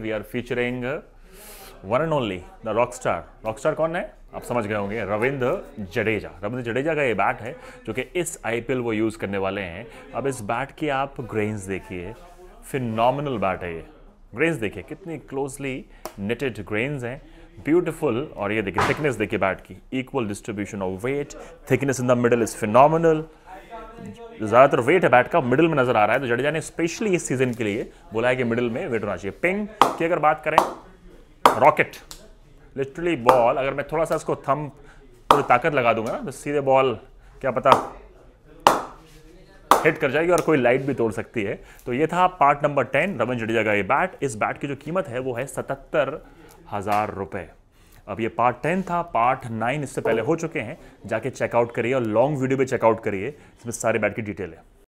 we are featuring one and only the rock star rock star कौन है आप समझ गए होंगे रविंद्र जडेजा रविंद्र जडेजा का ये बैट है जो कि इस आईपीएल वो यूज़ करने वाले हैं अब इस बैट की आप ग्रेन्स देखिए फिर नॉमिनल बैट है ये ग्रेन्स देखिए कितनी क्लोजली निटेड ग्रेन्स हैं ब्यूटीफुल और ये देखिए थिकनेस देखिए बैट की equal distribution of weight thickness in the middle is phenomenal ज़्यादातर वेट है बैट का मिडिल में नजर आ रहा है तो जडेजा ने स्पेशली इस सीजन के लिए बोला है कि मिडिल में वेट होना चाहिए पिंग की अगर बात करें रॉकेट लिटरली बॉल अगर मैं थोड़ा सा इसको थम पूरी ताकत लगा दूंगा ना तो सीधे बॉल क्या पता हिट कर जाएगी और कोई लाइट भी तोड़ सकती है तो ये था part number ten Raman Jadeja का ये बैट इस बैट की जो कीमत है वो है सतहत्तर हज़ार रुपये अब ये पार्ट टेन था पार्ट नाइन इससे पहले हो चुके हैं जाके चेकआउट करिए और लॉन्ग वीडियो भी चेकआउट करिए इसमें सारे बैठ की डिटेल है